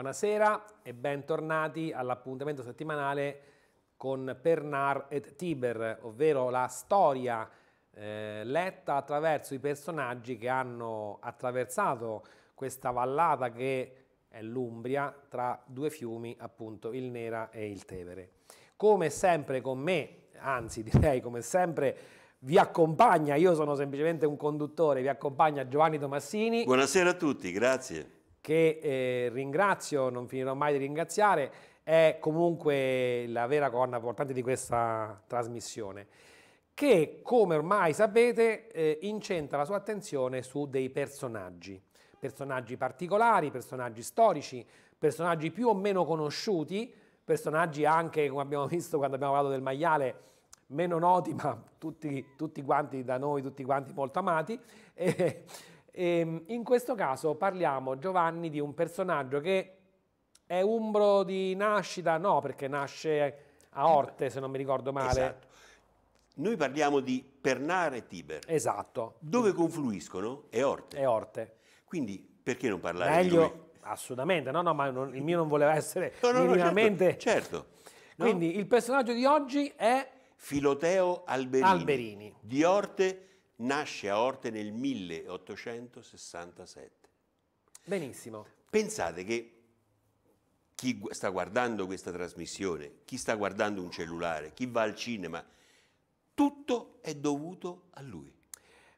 Buonasera e bentornati all'appuntamento settimanale con Pernar et Tiber, ovvero la storia eh, letta attraverso i personaggi che hanno attraversato questa vallata che è l'Umbria tra due fiumi, appunto il Nera e il Tevere. Come sempre con me, anzi direi come sempre vi accompagna, io sono semplicemente un conduttore, vi accompagna Giovanni Tomassini. Buonasera a tutti, grazie che eh, ringrazio, non finirò mai di ringraziare, è comunque la vera colonna portante di questa trasmissione, che come ormai sapete eh, incentra la sua attenzione su dei personaggi, personaggi particolari, personaggi storici, personaggi più o meno conosciuti, personaggi anche, come abbiamo visto quando abbiamo parlato del maiale, meno noti, ma tutti, tutti quanti da noi, tutti quanti molto amati. E, e ehm, in questo caso parliamo, Giovanni, di un personaggio che è umbro di nascita, no, perché nasce a Orte, se non mi ricordo male. Esatto. Noi parliamo di Pernare e Tiber. Esatto. Dove confluiscono è Orte. È Orte. Quindi perché non parlare Meglio, di lui? Assolutamente, no, no, ma non, il mio non voleva essere no, no, minimamente... No, certo. certo. Quindi il personaggio di oggi è... Filoteo Alberini. Alberini. Di Orte nasce a Orte nel 1867. Benissimo. Pensate che chi sta guardando questa trasmissione, chi sta guardando un cellulare, chi va al cinema, tutto è dovuto a lui.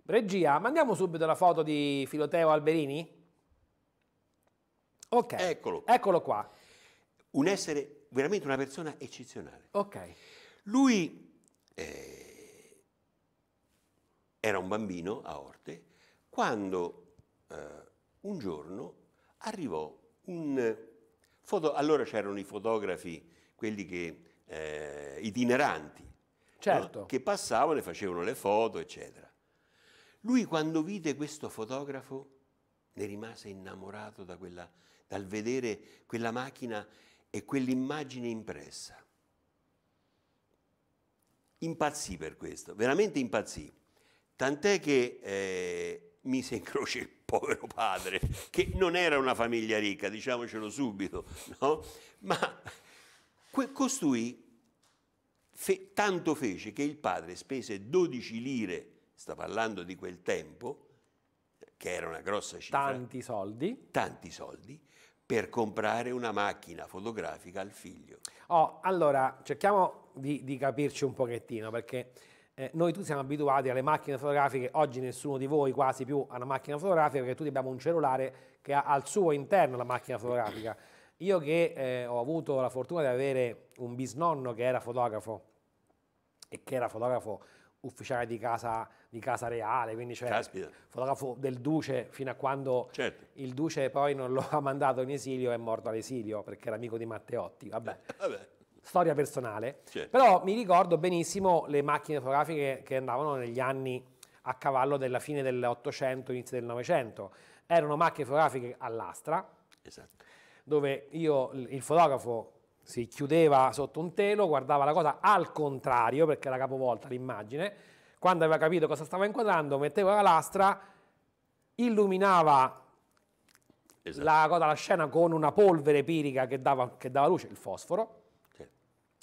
Regia, mandiamo subito la foto di Filoteo Alberini? Ok. Eccolo. Eccolo qua. Un essere, veramente una persona eccezionale. Ok. Lui... Eh, era un bambino a Orte, quando eh, un giorno arrivò un foto, allora c'erano i fotografi, quelli che, eh, itineranti, certo. no? che passavano e facevano le foto, eccetera. Lui quando vide questo fotografo ne rimase innamorato da quella, dal vedere quella macchina e quell'immagine impressa. Impazzì per questo, veramente impazzì. Tant'è che eh, mise in croce il povero padre, che non era una famiglia ricca, diciamocelo subito, no? ma costui fe tanto fece che il padre spese 12 lire, sta parlando di quel tempo, che era una grossa cifra. Tanti soldi. Tanti soldi per comprare una macchina fotografica al figlio. Oh, allora, cerchiamo di, di capirci un pochettino, perché eh, noi tutti siamo abituati alle macchine fotografiche, oggi nessuno di voi quasi più ha una macchina fotografica perché tutti abbiamo un cellulare che ha al suo interno la macchina fotografica. Io che eh, ho avuto la fortuna di avere un bisnonno che era fotografo e che era fotografo ufficiale di casa, di casa reale, quindi cioè Caspita. fotografo del duce fino a quando certo. il duce poi non lo ha mandato in esilio, è morto all'esilio perché era amico di Matteotti. Vabbè. Vabbè storia personale, certo. però mi ricordo benissimo le macchine fotografiche che andavano negli anni a cavallo della fine dell'Ottocento, inizio del Novecento. Erano macchine fotografiche all'astra, esatto. dove io, il fotografo si chiudeva sotto un telo, guardava la cosa al contrario, perché era capovolta l'immagine, quando aveva capito cosa stava inquadrando, metteva la lastra, illuminava esatto. la, la, scena con una polvere pirica che dava, che dava luce, il fosforo,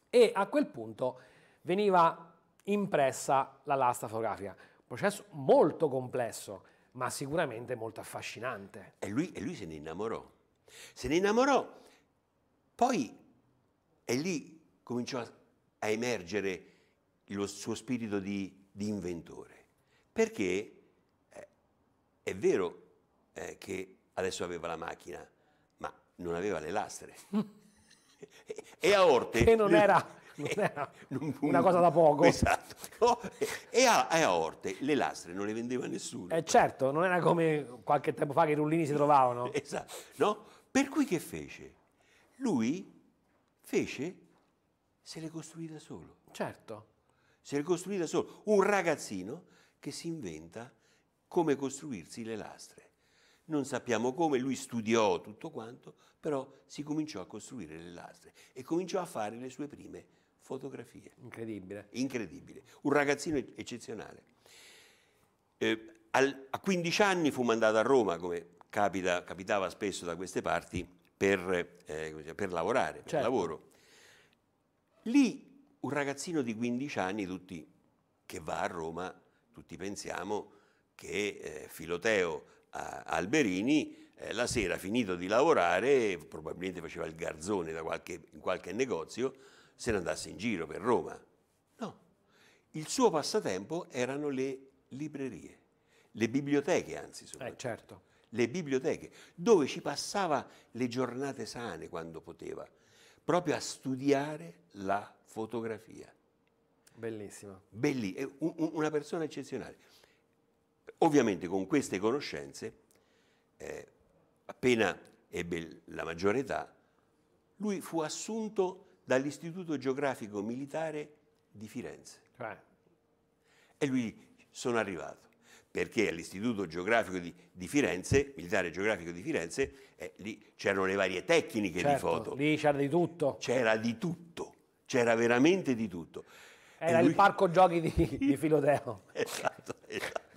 e a quel punto veniva impressa la lastra fotografica. Un processo molto complesso, ma sicuramente molto affascinante. E lui, e lui se ne innamorò. Se ne innamorò, poi è lì cominciò a, a emergere lo suo spirito di, di inventore. Perché eh, è vero eh, che adesso aveva la macchina, ma non aveva le lastre. e a Orte... Che non era... Non era una cosa da poco. Esatto. Oh, e, a, e, a, Orte le lastre non le vendeva nessuno. Eh certo, non era come qualche tempo fa che i rullini si trovavano. Esatto. No? Per cui che fece? Lui fece, se le costruì da solo. Certo. Se le costruì da solo. Un ragazzino che si inventa come costruirsi le lastre non sappiamo come, lui studiò tutto quanto, però si cominciò a costruire le lastre e cominciò a fare le sue prime fotografie. Incredibile. Incredibile. Un ragazzino eccezionale. Eh, al, a 15 anni fu mandato a Roma, come capita, capitava spesso da queste parti, per, eh, per lavorare, per certo. lavoro. Lì un ragazzino di 15 anni, tutti che va a Roma, tutti pensiamo che eh, Filoteo a Alberini, eh, la sera finito di lavorare, probabilmente faceva il garzone da qualche, in qualche negozio, se ne andasse in giro per Roma. No, il suo passatempo erano le librerie, le biblioteche anzi eh, soprattutto. Eh, certo. Le biblioteche, dove ci passava le giornate sane quando poteva, proprio a studiare la fotografia. Bellissima. Belli, una persona eccezionale. Ovviamente con queste conoscenze, eh, appena ebbe la maggiore età, lui fu assunto dall'Istituto Geografico Militare di Firenze. Ah. E lui sono arrivato, perché all'Istituto Geografico di, di, Firenze, Militare Geografico di Firenze, eh, lì c'erano le varie tecniche certo, di foto. Lì c'era di tutto. C'era di tutto, c'era veramente di tutto. Era lui... il parco giochi di, di Filodeo. esatto, esatto.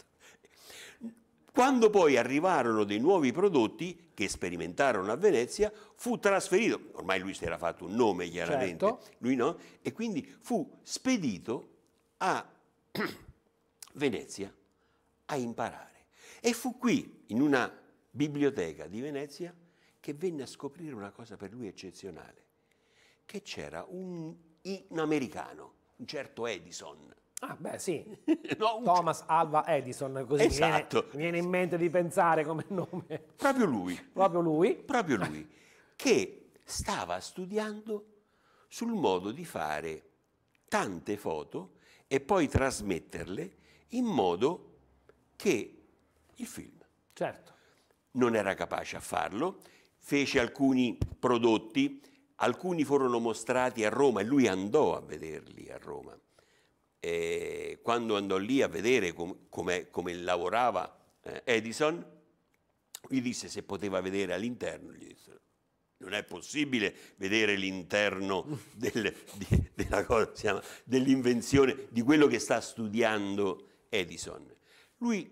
Quando poi arrivarono dei nuovi prodotti che sperimentarono a Venezia, fu trasferito, ormai lui si era fatto un nome chiaramente, certo. lui no, e quindi fu spedito a Venezia a imparare. E fu qui, in una biblioteca di Venezia, che venne a scoprire una cosa per lui eccezionale, che c'era un, un americano, un certo Edison, Ah, beh, sì. no, un... Thomas Alva Edison, così esatto. mi, viene, esatto. mi viene in mente di pensare come nome. Proprio lui. Proprio lui. Proprio lui, che stava studiando sul modo di fare tante foto e poi trasmetterle in modo che il film. Certo. Non era capace a farlo, fece alcuni prodotti, alcuni furono mostrati a Roma e lui andò a vederli a Roma eh, quando andò lì a vedere com come, come lavorava eh, Edison, gli disse se poteva vedere all'interno, gli disse non è possibile vedere l'interno del, dell'invenzione, di quello che sta studiando Edison. Lui,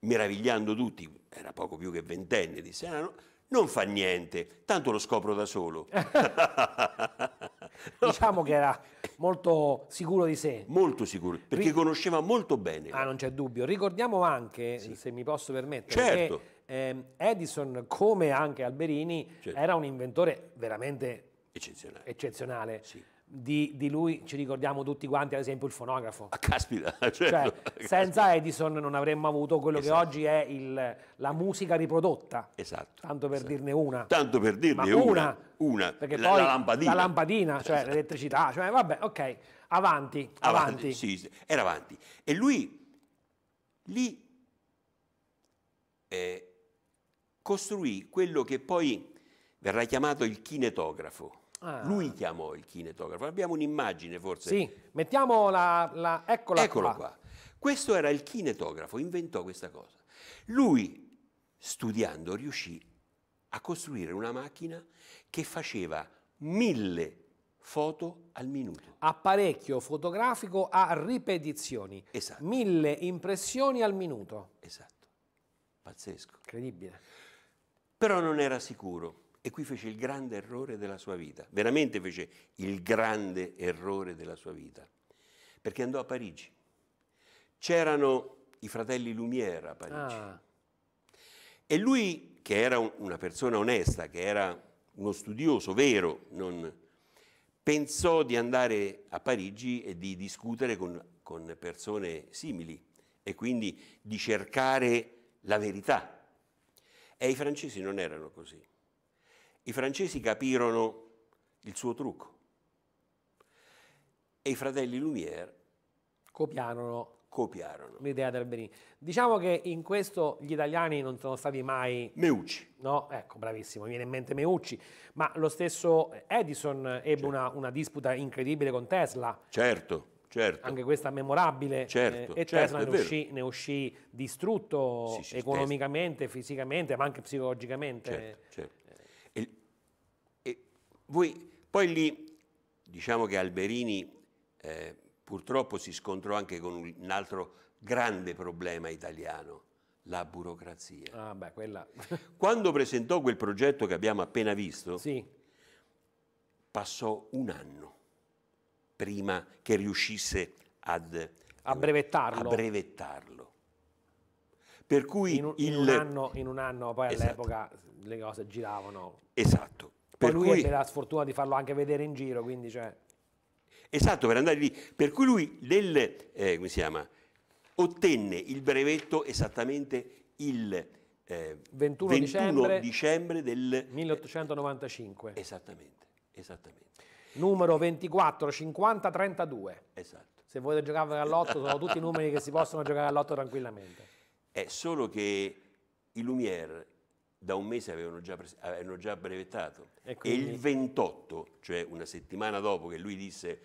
meravigliando tutti, era poco più che ventenne, disse, ah, no, non fa niente, tanto lo scopro da solo. diciamo che era molto sicuro di sé. Molto sicuro, perché Ri... conosceva molto bene. Ah, non c'è dubbio. Ricordiamo anche, sì. se mi posso permettere, certo. che eh, Edison, come anche Alberini, certo. era un inventore veramente eccezionale. eccezionale. Sì. Di, di, lui ci ricordiamo tutti quanti, ad esempio, il fonografo. Ah, caspita, certo. cioè, senza Edison non avremmo avuto quello esatto. che oggi è il, la musica riprodotta. Esatto. Tanto per esatto. dirne una. Tanto per dirne una, una. una. Perché la, poi la lampadina. La lampadina, cioè esatto. l'elettricità, cioè vabbè, ok, avanti, avanti. avanti. Sì, era avanti. E lui lì eh, costruì quello che poi verrà chiamato il kinetografo Ah. Lui chiamò il kinetografo. Abbiamo un'immagine forse. Sì, mettiamola, la, eccola Eccolo qua. qua. Questo era il kinetografo, inventò questa cosa. Lui, studiando, riuscì a costruire una macchina che faceva mille foto al minuto. Apparecchio fotografico a ripetizioni. Esatto. Mille impressioni al minuto. Esatto. Pazzesco. Incredibile. Però non era sicuro e qui fece il grande errore della sua vita, veramente fece il grande errore della sua vita, perché andò a Parigi. C'erano i fratelli Lumière a Parigi. Ah. E lui, che era un, una persona onesta, che era uno studioso vero, non, pensò di andare a Parigi e di discutere con, con persone simili e quindi di cercare la verità. E i francesi non erano così. I francesi capirono il suo trucco e i fratelli Lumière copiarono, copiarono. l'idea del Benin. Diciamo che in questo gli italiani non sono stati mai... Meucci. No, ecco, bravissimo, mi viene in mente Meucci, ma lo stesso Edison ebbe certo. una, una disputa incredibile con Tesla. Certo. Certo. anche questa memorabile, certo, eh, e certo, Tesla ne uscì, ne uscì, distrutto sì, sì, economicamente, tesla. fisicamente, ma anche psicologicamente. Certo, certo. Voi poi lì, diciamo che Alberini eh, purtroppo si scontrò anche con un altro grande problema italiano, la burocrazia. Ah, beh, quella... Quando presentò quel progetto che abbiamo appena visto, sì. passò un anno prima che riuscisse ad, a, brevettarlo. a brevettarlo. Per cui in un, il... in un, anno, in un anno poi esatto. all'epoca le cose giravano. Esatto. Poi per lui cui... ebbe la sfortuna di farlo anche vedere in giro, quindi cioè... Esatto, per andare lì. Per cui lui nel, eh, come si chiama, ottenne il brevetto esattamente il eh, 21, 21 dicembre, dicembre, del 1895. Eh, esattamente, esattamente. Numero 24, 50, 32. Esatto. Se volete giocare all'otto sono tutti numeri che si possono giocare all'otto tranquillamente. È solo che i Lumière da un mese avevano già, pres- avevano già brevettato e, quindi... e, il 28, cioè una settimana dopo che lui disse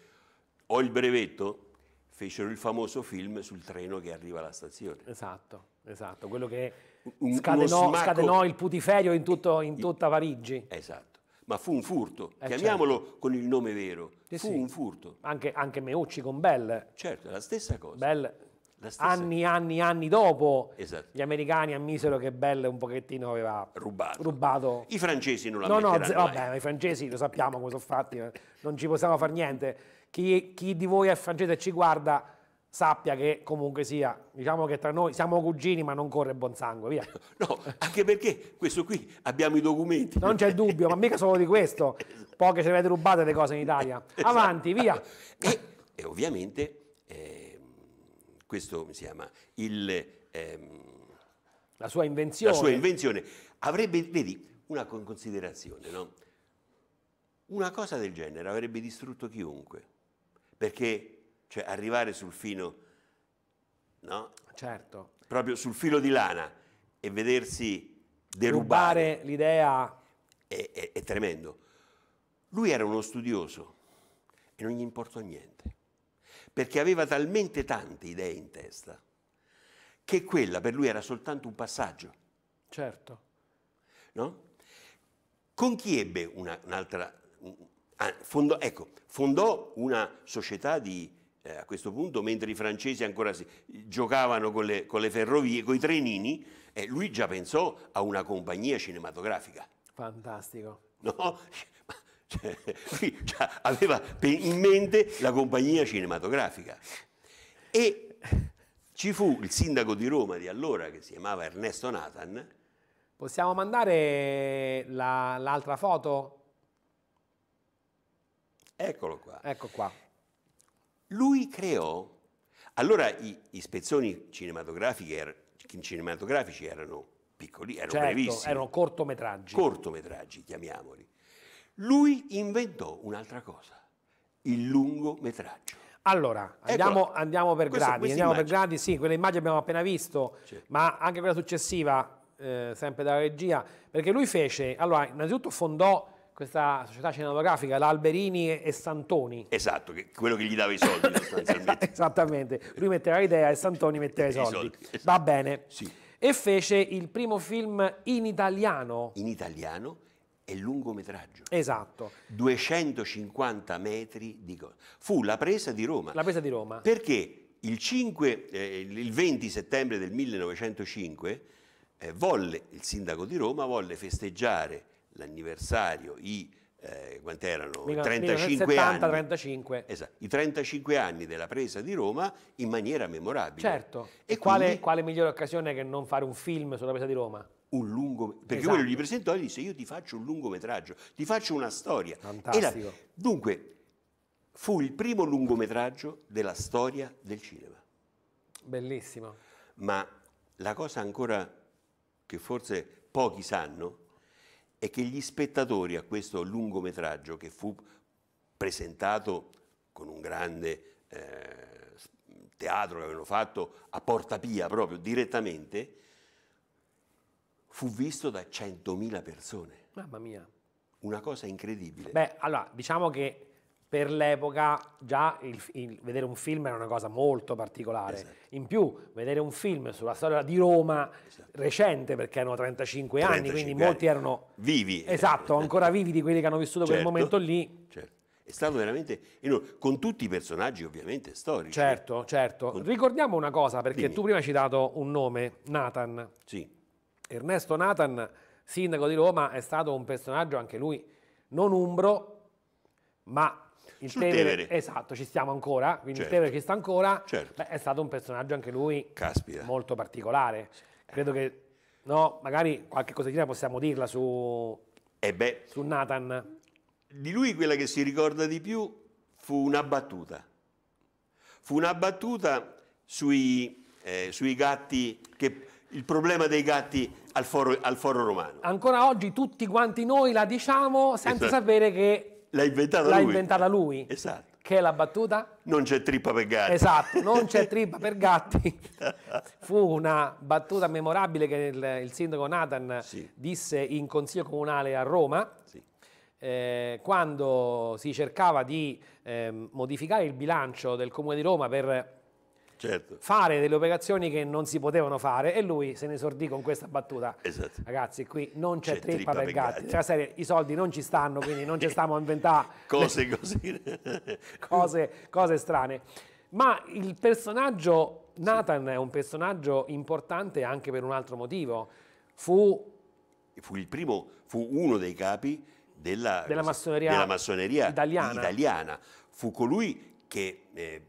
ho il brevetto, fecero il famoso film sul treno che arriva alla stazione. Esatto, esatto, quello che un, scatenò, smacco... scatenò, il putiferio in, tutto, in tutta Parigi. Esatto, ma fu un furto, eh certo. chiamiamolo certo. con il nome vero, eh fu sì. un furto. Anche, anche Meucci con Bell. Certo, è la stessa cosa. Bell stessa... anni, anni, anni dopo esatto. gli americani ammisero che Bell un pochettino aveva rubato. rubazo. I francesi non l'hanno no, no, vabbè, i francesi lo sappiamo come sono fatti, eh. non ci possiamo fare niente. Chi, chi, di voi è francese e ci guarda sappia che comunque sia, diciamo che tra noi siamo cugini ma non corre buon sangue, via. No, anche perché questo qui abbiamo i documenti. Non c'è dubbio, ma mica solo di questo. Esatto. Poche ce le avete rubate le cose in Italia. Esatto. Avanti, via. e, e ovviamente questo mi si chiama il, ehm, la, sua la sua invenzione. Avrebbe, vedi, una considerazione, no? Una cosa del genere avrebbe distrutto chiunque, perché cioè, arrivare sul fino, no? Certo. Proprio sul filo di lana e vedersi derubare l'idea è, è, è tremendo. Lui era uno studioso e non gli importò niente perché aveva talmente tante idee in testa che quella per lui era soltanto un passaggio. Certo. No? Con chi ebbe un'altra... Un ah, fondò, ecco, fondò una società di... Eh, a questo punto, mentre i francesi ancora si, giocavano con le, con le ferrovie, con i trenini, eh, lui già pensò a una compagnia cinematografica. Fantastico. No? Cioè, cioè, aveva in mente la compagnia cinematografica. E ci fu il sindaco di Roma di allora, che si chiamava Ernesto Nathan. Possiamo mandare l'altra foto? Eccolo qua. Ecco qua. Lui creò, allora i, i spezzoni cinematografici, er, cinematografici erano piccoli, erano certo, brevissimi. Erano cortometraggi. Cortometraggi, chiamiamoli. Lui inventò un'altra cosa, il lungometraggio. Allora, ecco, andiamo, andiamo per Questo, gradi, andiamo per gradi, sì, quella immagine abbiamo appena visto, certo. ma anche quella successiva, eh, sempre dalla regia, perché lui fece, allora, innanzitutto fondò questa società cinematografica, l'Alberini e Santoni. Esatto, che quello che gli dava i soldi sostanzialmente. Esattamente, lui metteva l'idea e Santoni metteva i soldi. I soldi esatto. Va bene. Sì. E fece il primo film in italiano. In italiano? è lungometraggio. Esatto. 250 metri di cosa. Fu la presa di Roma. La presa di Roma. Perché il, 5, eh, il 20 settembre del 1905 eh, volle, il sindaco di Roma volle festeggiare l'anniversario, i eh, quanti erano? 35 anni. 35. Esatto, i 35 anni della presa di Roma in maniera memorabile. Certo, e quindi, quale migliore occasione che non fare un film sulla presa di Roma? un lungo perché esatto. quello gli presentò e gli disse io ti faccio un lungometraggio, ti faccio una storia. Fantastico. La, dunque fu il primo lungometraggio della storia del cinema. Bellissimo. Ma la cosa ancora che forse pochi sanno è che gli spettatori a questo lungometraggio che fu presentato con un grande eh, teatro che avevano fatto a Porta Pia proprio direttamente fu visto da 100.000 persone. Mamma mia. Una cosa incredibile. Beh, allora, diciamo che per l'epoca già il, il, vedere un film era una cosa molto particolare. Esatto. In più, vedere un film sulla storia di Roma esatto. recente, perché erano 35, 35 anni, quindi anni. molti erano vivi. Esatto, ancora vivi di quelli che hanno vissuto certo, quel momento lì. Certo. È stato veramente con tutti i personaggi ovviamente storici. Certo, certo. Con... Ricordiamo una cosa perché Dimmi. tu prima hai citato un nome, Nathan. Sì. Ernesto Nathan, sindaco di Roma, è stato un personaggio anche lui non umbro, ma il Sul Tevere, Tevere. esatto, ci stiamo ancora, quindi certo. il Tevere ci sta ancora, certo. beh, è stato un personaggio anche lui Caspita. molto particolare. Credo che, no, magari qualche cosina possiamo dirla su, eh beh, su Nathan. Di lui quella che si ricorda di più fu una battuta. Fu una battuta sui, eh, sui gatti che il problema dei gatti al foro, al foro, romano. Ancora oggi tutti quanti noi la diciamo senza esatto. sapere che l'ha inventata, inventata, lui. Esatto. Che è la battuta? Non c'è trippa per gatti. Esatto, non c'è trippa per gatti. Fu una battuta memorabile che il, il sindaco Nathan sì. disse in consiglio comunale a Roma. Sì. Eh, quando si cercava di eh, modificare il bilancio del Comune di Roma per certo. fare delle operazioni che non si potevano fare e lui se ne esordì con questa battuta. Esatto. Ragazzi, qui non c'è, c'è trippa, trippa per gatti. gatti. Serie, I soldi non ci stanno, quindi non ci stiamo a inventare cose, le... cose, cose strane. Ma il personaggio, Nathan, sì. è un personaggio importante anche per un altro motivo. Fu fu il primo, fu uno dei capi della, della massoneria, della massoneria italiana. italiana. Fu colui che eh,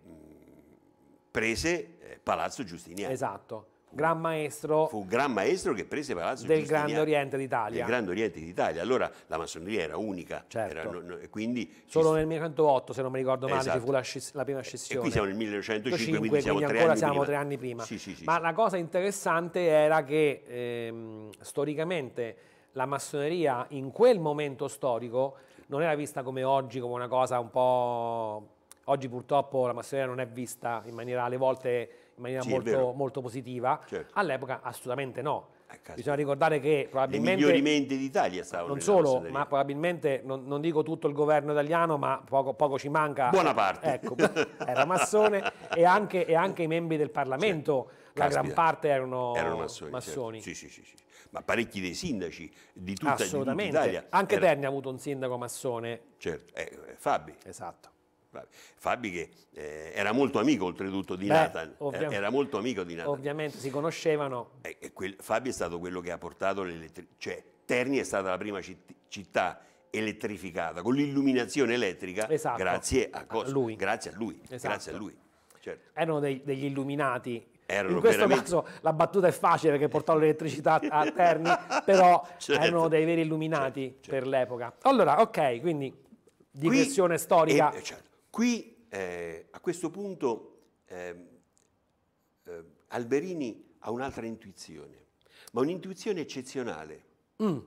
prese eh, Palazzo Giustiniani. Esatto. Gran maestro. Fu un gran maestro che prese Palazzo del Grande Oriente d'Italia. Del Grande Oriente d'Italia. Allora la massoneria era unica. Certo. Era, no, no, quindi Solo nel 1908, se non mi ricordo male, esatto. ci fu la, la, prima scissione. E qui siamo nel 1905, 5, quindi, siamo, tre, anni siamo tre anni prima. Sì, sì, sì, Ma la cosa interessante era che ehm, storicamente la massoneria in quel momento storico non era vista come oggi, come una cosa un po' Oggi purtroppo la massoneria non è vista in maniera alle volte in maniera sì, molto, molto, positiva, certo. all'epoca assolutamente no. Eh, Bisogna ricordare che probabilmente... Le migliori menti d'Italia stavano Non solo, ma probabilmente, non, non, dico tutto il governo italiano, ma poco, poco ci manca... Buona parte. Ecco, era massone e, anche, e, anche, i membri del Parlamento, certo. la gran parte erano, erano massoni. Certo. massoni. Certo. Sì, sì, sì, ma parecchi dei sindaci di tutta, di tutta Italia. Anche era... Terni ha avuto un sindaco massone. Certo, eh, eh Fabi. Esatto. Fabi che eh, era molto amico oltretutto di Beh, Nathan, eh, era molto amico di Nathan. Ovviamente si conoscevano. E, e quel, Fabi è stato quello che ha portato l'elettricità, cioè Terni è stata la prima citt città elettrificata con l'illuminazione elettrica esatto. grazie a, a, lui. Grazie a lui. Esatto. Grazie a lui. Certo. Erano dei, degli illuminati erano in questo veramente... caso la battuta è facile perché portava l'elettricità a Terni, però certo, erano dei veri illuminati certo, certo. per l'epoca. Allora, ok, quindi digressione Qui, storica. E, eh, certo. Qui eh, a questo punto eh, eh, Alberini ha un'altra intuizione, ma un'intuizione eccezionale. Mm.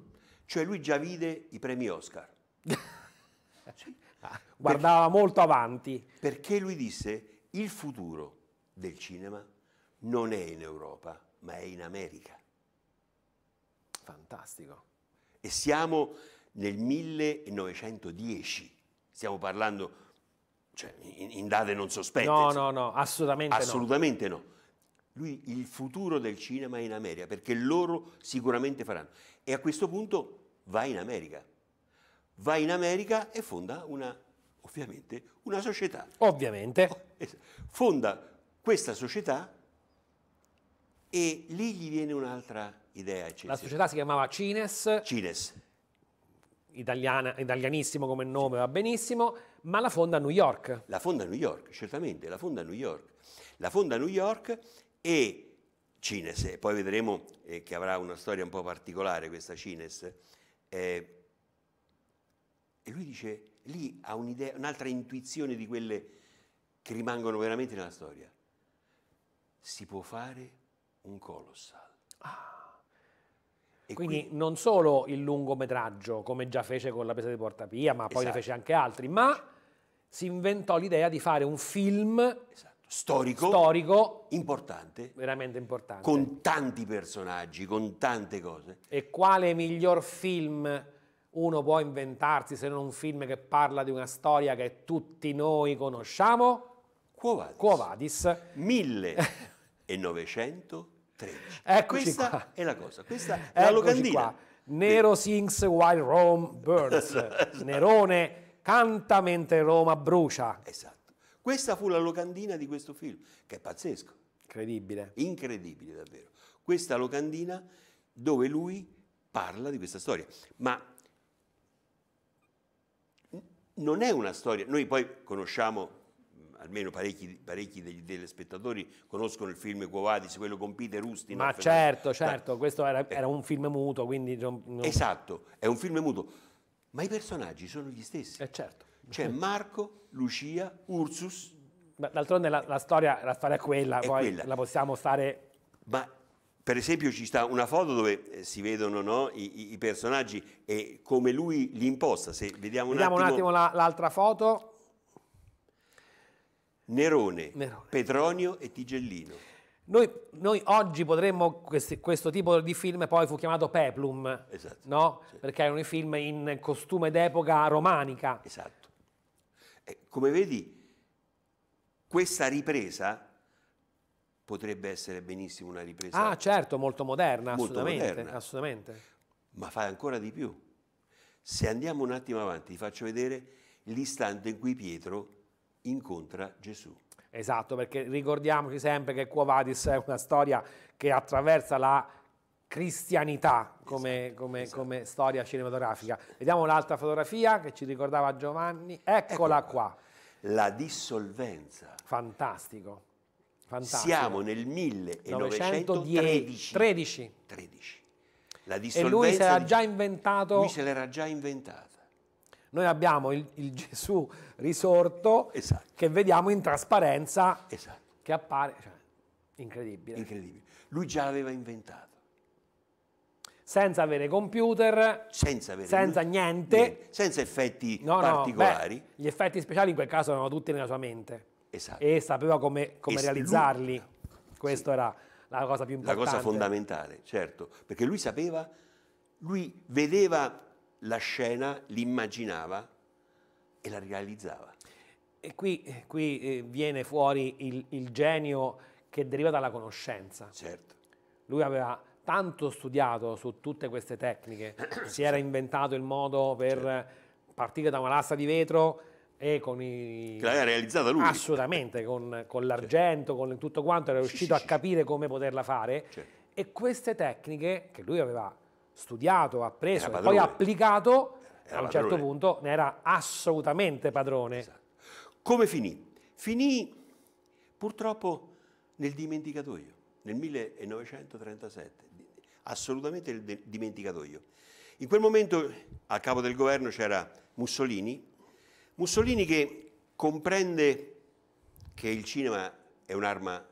Cioè lui già vide i premi Oscar. guardava perché, molto avanti. Perché lui disse il futuro del cinema non è in Europa, ma è in America. Fantastico. E siamo nel 1910, stiamo parlando cioè, in date non sospette. No, no, no, assolutamente, assolutamente no. no. Lui, il futuro del cinema è in America, perché loro sicuramente faranno. E a questo punto va in America. Va in America e fonda una, ovviamente, una società. Ovviamente. Oh, fonda questa società e lì gli viene un'altra idea. La società si chiamava Cines. Cines. Italiana, italianissimo come nome, va benissimo ma la fonda a New York. La fonda a New York, certamente, la fonda a New York. La fonda a New York e Cines, poi vedremo eh, che avrà una storia un po' particolare questa Cines. Eh, e lui dice, lì ha un'idea, un'altra intuizione di quelle che rimangono veramente nella storia. Si può fare un colossal. Ah. Quindi qui... non solo il lungometraggio, come già fece con La presa di Porta Pia, ma poi esatto. ne fece anche altri, ma si inventò l'idea di fare un film esatto. storico, storico importante, veramente importante, con tanti personaggi, con tante cose. E quale miglior film uno può inventarsi se non un film che parla di una storia che tutti noi conosciamo? Quo Vadis. Quo Vadis. 1913. Eccoci Questa qua. è la cosa, questa è Eccoci la locandina. Qua. Nero De... sings while Rome burns. Esatto. Nerone Canta mentre Roma brucia. Esatto. Questa fu la locandina di questo film, che è pazzesco. Incredibile. Incredibile davvero. Questa locandina dove lui parla di questa storia. Ma non è una storia, noi poi conosciamo, mm, almeno parecchi, parecchi degli, degli spettatori conoscono il film Covadis, quello con Peter Rustin. Ma certo, certo, questo era, eh. era, un film muto, quindi... Non... Esatto, è un film muto ma i personaggi sono gli stessi. Eh certo. C'è Marco, Lucia, Ursus. D'altronde la, la, storia, la storia è quella, poi la possiamo stare... Ma per esempio ci sta una foto dove eh, si vedono no, i, i, personaggi e come lui li imposta. Se vediamo, vediamo un attimo, attimo l'altra foto. Nerone, Nerone, Petronio e Tigellino. Noi, noi, oggi potremmo, questi, questo tipo di film poi fu chiamato peplum, esatto, no? Sì. perché erano i film in costume d'epoca romanica. Esatto. E come vedi, questa ripresa potrebbe essere benissimo una ripresa. Ah certo, molto moderna, molto assolutamente, moderna. assolutamente. Ma fai ancora di più. Se andiamo un attimo avanti, ti faccio vedere l'istante in cui Pietro incontra Gesù. Esatto, perché ricordiamoci sempre che Quo Vadis è una storia che attraversa la cristianità come, esatto, come, esatto. come storia cinematografica. Vediamo un'altra fotografia che ci ricordava Giovanni. Eccola ecco. qua. La dissolvenza. Fantastico. Fantastico. Siamo nel 1913. 13. 13. La dissolvenza. E lui se l'era già inventato. Lui se l'era già inventato. Noi abbiamo il, il Gesù risorto esatto. che vediamo in trasparenza, esatto. che appare, cioè, incredibile. incredibile. Lui già l'aveva inventato. Senza avere computer, senza, avere senza lui, niente. niente, senza effetti no, particolari. No, beh, gli effetti speciali in quel caso erano tutti nella sua mente esatto. e sapeva come, come realizzarli. Questa sì. era la cosa più importante. La cosa fondamentale, certo, perché lui sapeva, lui vedeva la scena, l'immaginava e la realizzava. E qui, qui eh, viene fuori il, il, genio che deriva dalla conoscenza. Certo. Lui aveva tanto studiato su tutte queste tecniche, si era inventato il modo per certo. partire da una lassa di vetro e con i... Che l'aveva realizzata lui. Assolutamente, con, con certo. l'argento, certo. con tutto quanto, era riuscito sì, sì, a capire come poterla fare. Certo. E queste tecniche, che lui aveva studiato, appreso e poi applicato, era a un certo punto ne era assolutamente padrone. Esatto. Come finì? Finì purtroppo nel dimenticatoio, nel 1937, assolutamente nel dimenticatoio. In quel momento a capo del governo c'era Mussolini, Mussolini che comprende che il cinema è un'arma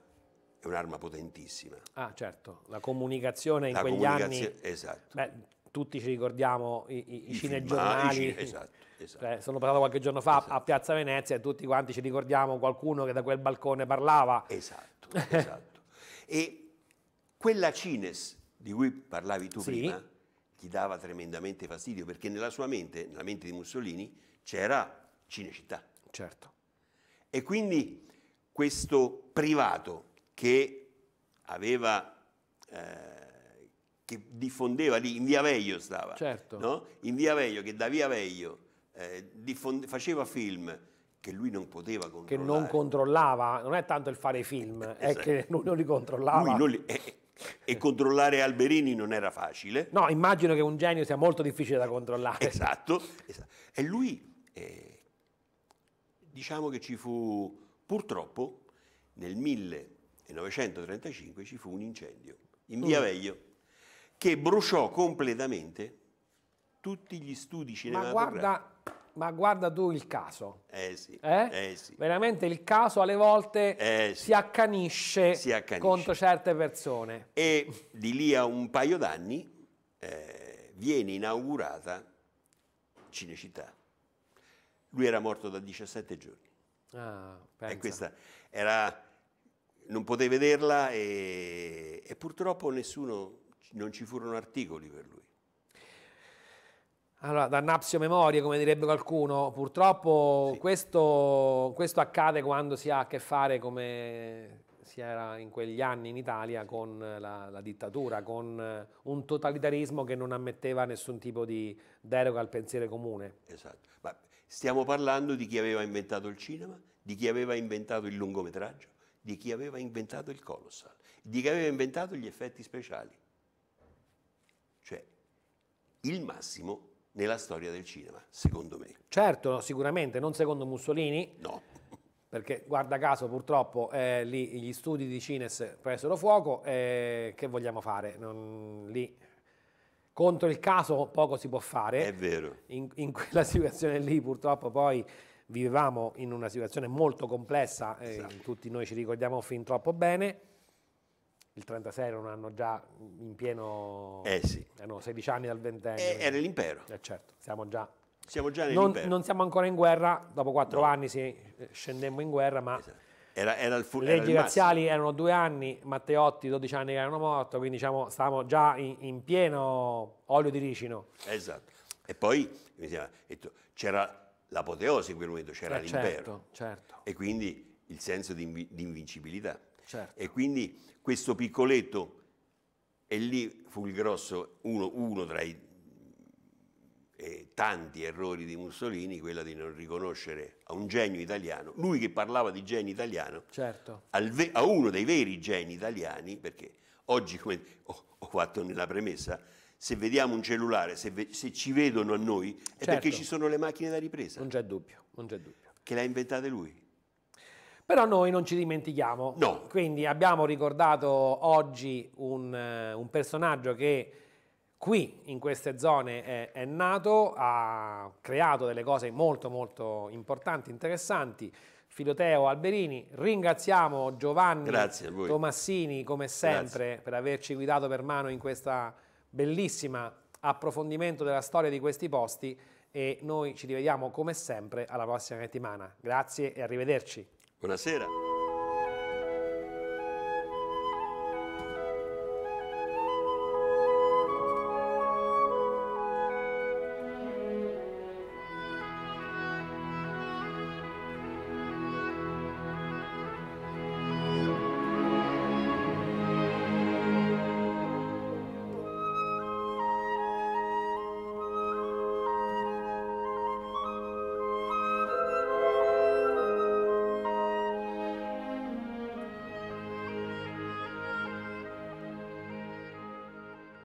è un'arma potentissima. Ah, certo, la comunicazione in la quegli comunicazione, anni. Esatto. Beh, tutti ci ricordiamo i, i, I cinegiornali. Film, esatto, esatto. Cioè, sono passato qualche giorno fa esatto. a Piazza Venezia e tutti quanti ci ricordiamo qualcuno che da quel balcone parlava. Esatto, esatto. E quella Cines di cui parlavi tu sì. prima gli dava tremendamente fastidio perché nella sua mente, nella mente di Mussolini, c'era Cinecittà. Certo. E quindi questo privato che, aveva, eh, che diffondeva lì, in via Veglio stava, certo. no? in via Veglio che da via Veglio eh, diffonde, faceva film che lui non poteva controllare. Che non controllava, non è tanto il fare film, esatto. è che lui non li controllava. Non li, eh, e controllare Alberini non era facile. No, immagino che un genio sia molto difficile da controllare. Esatto. esatto. E lui, eh, diciamo che ci fu, purtroppo, nel 1000 1935 ci fu un incendio in via mm. Veglio che bruciò completamente tutti gli studi cinematografici. Ma guarda, ma guarda tu il caso. Eh sì, eh? Eh sì. Veramente il caso alle volte eh sì. si, accanisce si, accanisce contro certe persone. E di lì a un paio d'anni eh, viene inaugurata Cinecittà. Lui era morto da 17 giorni. Ah, pensa. E questa era non poté vederla e, e purtroppo nessuno, non ci furono articoli per lui. Allora, dannazio memoria, come direbbe qualcuno, purtroppo sì. questo, questo, accade quando si ha a che fare, come si era in quegli anni in Italia, con la, la, dittatura, con un totalitarismo che non ammetteva nessun tipo di deroga al pensiero comune. Esatto, ma stiamo parlando di chi aveva inventato il cinema, di chi aveva inventato il lungometraggio, di chi aveva inventato il Colossal, di chi aveva inventato gli effetti speciali. Cioè, il massimo nella storia del cinema, secondo me. Certo, sicuramente, non secondo Mussolini. No. Perché, guarda caso, purtroppo eh, lì gli studi di Cines presero fuoco. Eh, che vogliamo fare? Non, lì contro il caso poco si può fare. È vero. In, in quella situazione lì, purtroppo, poi vivevamo in una situazione molto complessa, eh, tutti noi ci ricordiamo fin troppo bene. Il 36 era un anno già in pieno... Eh sì. Erano 16 anni dal ventennio. Eh, era l'impero. Eh certo, siamo già... Siamo già non, non, siamo ancora in guerra, dopo quattro no. anni sì, eh, scendemmo in guerra, ma... Esatto. Era, era il fu- Le leggi razziali erano due anni, Matteotti 12 anni che erano morto, quindi diciamo, stavamo già in, in, pieno olio di ricino. Esatto. E poi c'era l'apoteosi in quel momento, c'era eh, l'impero. Certo, certo. E quindi il senso di, invi- di invincibilità. Certo. E quindi questo piccoletto, e lì fu il grosso, uno, uno tra i eh, tanti errori di Mussolini, quello di non riconoscere a un genio italiano, lui che parlava di genio italiano, certo. ve- a uno dei veri geni italiani, perché oggi, come ho, ho fatto nella premessa, se vediamo un cellulare, se, ve se ci vedono a noi, è certo. perché ci sono le macchine da ripresa. Non c'è dubbio, non c'è dubbio. Che l'ha inventata lui. Però noi non ci dimentichiamo. No. Quindi abbiamo ricordato oggi un, eh, un personaggio che qui in queste zone è, è, nato, ha creato delle cose molto molto importanti, interessanti. Filoteo Alberini, ringraziamo Giovanni Tomassini come sempre Grazie. per averci guidato per mano in questa bellissima approfondimento della storia di questi posti e noi ci rivediamo come sempre alla prossima settimana. Grazie e arrivederci. Buonasera.